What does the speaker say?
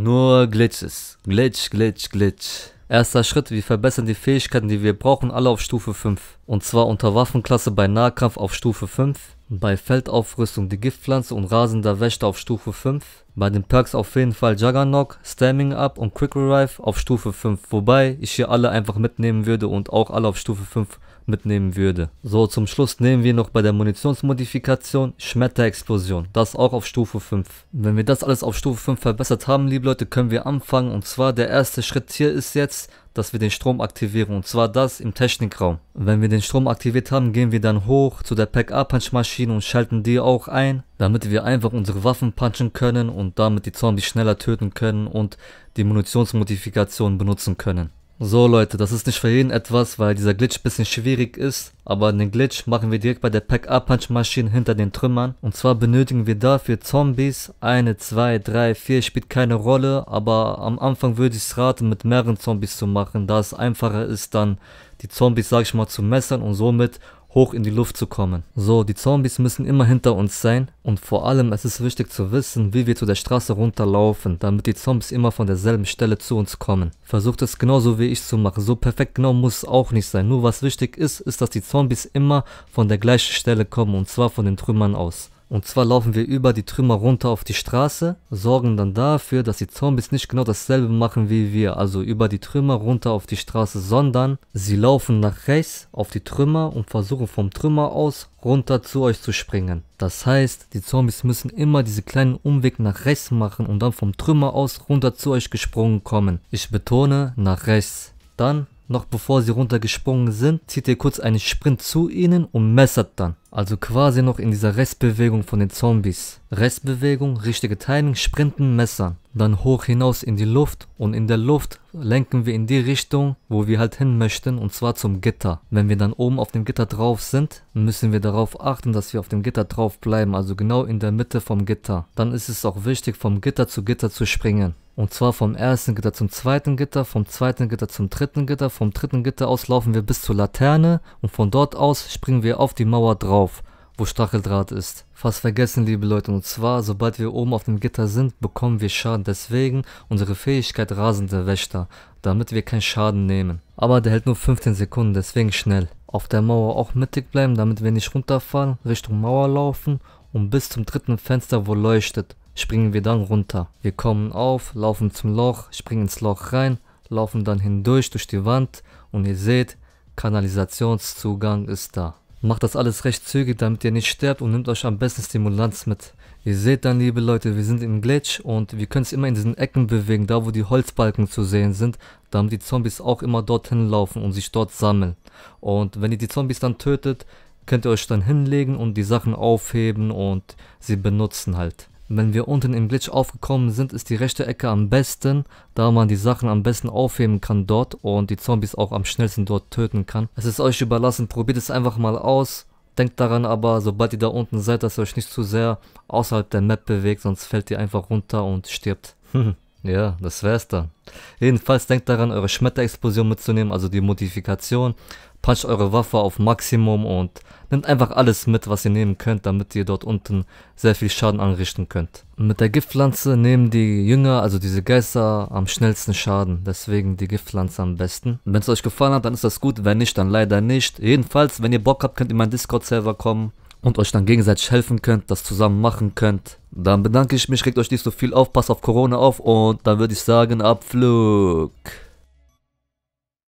Nur Glitches. Glitch, Glitch, Glitch. Erster Schritt, wir verbessern die Fähigkeiten, die wir brauchen, alle auf Stufe 5. Und zwar unter Waffenklasse bei Nahkampf auf Stufe 5, bei Feldaufrüstung die Giftpflanze und rasender Wächter auf Stufe 5, bei den Perks auf jeden Fall Juggernaut, Stamming Up und Quick Revive auf Stufe 5, wobei ich hier alle einfach mitnehmen würde und auch alle auf Stufe 5 mitnehmen würde. So, zum Schluss nehmen wir noch bei der Munitionsmodifikation Schmetterexplosion. Das auch auf Stufe 5. Wenn wir das alles auf Stufe 5 verbessert haben, liebe Leute, können wir anfangen. Und zwar der erste Schritt hier ist jetzt, dass wir den Strom aktivieren und zwar das im Technikraum. Wenn wir den Strom aktiviert haben, gehen wir dann hoch zu der Pack-A-Punch-Maschine und schalten die auch ein, damit wir einfach unsere Waffen punchen können und damit die Zombies schneller töten können und die Munitionsmodifikation benutzen können. So Leute, das ist nicht für jeden etwas, weil dieser Glitch ein bisschen schwierig ist, aber den Glitch machen wir direkt bei der Pack-Up-Punch-Maschine hinter den Trümmern. Und zwar benötigen wir dafür Zombies, eine, zwei, drei, vier, spielt keine Rolle, aber am Anfang würde ich es raten, mit mehreren Zombies zu machen, da es einfacher ist, dann die Zombies, sag ich mal, zu messern und somit hoch in die Luft zu kommen. So, die Zombies müssen immer hinter uns sein und vor allem es ist wichtig zu wissen, wie wir zu der Straße runterlaufen, damit die Zombies immer von derselben Stelle zu uns kommen. Versucht es genauso wie ich zu machen, so perfekt genau muss es auch nicht sein, nur was wichtig ist, ist, dass die Zombies immer von der gleichen Stelle kommen und zwar von den Trümmern aus. Und zwar laufen wir über die Trümmer runter auf die Straße, sorgen dann dafür, dass die Zombies nicht genau dasselbe machen wie wir, also über die Trümmer runter auf die Straße, sondern sie laufen nach rechts auf die Trümmer und versuchen vom Trümmer aus runter zu euch zu springen. Das heißt, die Zombies müssen immer diese kleinen Umweg nach rechts machen und dann vom Trümmer aus runter zu euch gesprungen kommen. Ich betone nach rechts. Dann noch bevor sie runtergesprungen sind, zieht ihr kurz einen Sprint zu ihnen und messert dann. Also quasi noch in dieser Restbewegung von den Zombies. Restbewegung, richtige Timing, Sprinten, Messern. Dann hoch hinaus in die Luft und in der Luft lenken wir in die Richtung, wo wir halt hin möchten und zwar zum Gitter. Wenn wir dann oben auf dem Gitter drauf sind, müssen wir darauf achten, dass wir auf dem Gitter drauf bleiben, also genau in der Mitte vom Gitter. Dann ist es auch wichtig, vom Gitter zu Gitter zu springen. Und zwar vom ersten Gitter zum zweiten Gitter, vom zweiten Gitter zum dritten Gitter, vom dritten Gitter aus laufen wir bis zur Laterne und von dort aus springen wir auf die Mauer drauf, wo Stacheldraht ist. Fast vergessen, liebe Leute, und zwar, sobald wir oben auf dem Gitter sind, bekommen wir Schaden. Deswegen unsere Fähigkeit rasende Wächter, damit wir keinen Schaden nehmen. Aber der hält nur 15 Sekunden, deswegen schnell. Auf der Mauer auch mittig bleiben, damit wir nicht runterfallen, Richtung Mauer laufen und bis zum dritten Fenster, wo leuchtet springen wir dann runter. Wir kommen auf, laufen zum Loch, springen ins Loch rein, laufen dann hindurch durch die Wand und ihr seht, Kanalisationszugang ist da. Macht das alles recht zügig, damit ihr nicht sterbt und nehmt euch am besten Stimulanz mit. Ihr seht dann, liebe Leute, wir sind im Glitch und wir können es immer in diesen Ecken bewegen, da wo die Holzbalken zu sehen sind, damit die Zombies auch immer dorthin laufen und sich dort sammeln. Und wenn ihr die Zombies dann tötet, könnt ihr euch dann hinlegen und die Sachen aufheben und sie benutzen halt. Wenn wir unten im Glitch aufgekommen sind, ist die rechte Ecke am besten, da man die Sachen am besten aufheben kann dort und die Zombies auch am schnellsten dort töten kann. Es ist euch überlassen, probiert es einfach mal aus. Denkt daran aber, sobald ihr da unten seid, dass ihr euch nicht zu sehr außerhalb der Map bewegt, sonst fällt ihr einfach runter und stirbt. Ja, das wär's dann. Jedenfalls denkt daran, eure Schmetterexplosion mitzunehmen, also die Modifikation. Punch eure Waffe auf Maximum und nehmt einfach alles mit, was ihr nehmen könnt, damit ihr dort unten sehr viel Schaden anrichten könnt. Mit der Giftpflanze nehmen die Jünger, also diese Geister, am schnellsten Schaden. Deswegen die Giftpflanze am besten. Wenn es euch gefallen hat, dann ist das gut. Wenn nicht, dann leider nicht. Jedenfalls, wenn ihr Bock habt, könnt ihr in meinen Discord-Server kommen und euch dann gegenseitig helfen könnt, das zusammen machen könnt. Dann bedanke ich mich, regt euch nicht so viel auf, passt auf Corona auf und dann würde ich sagen, Abflug.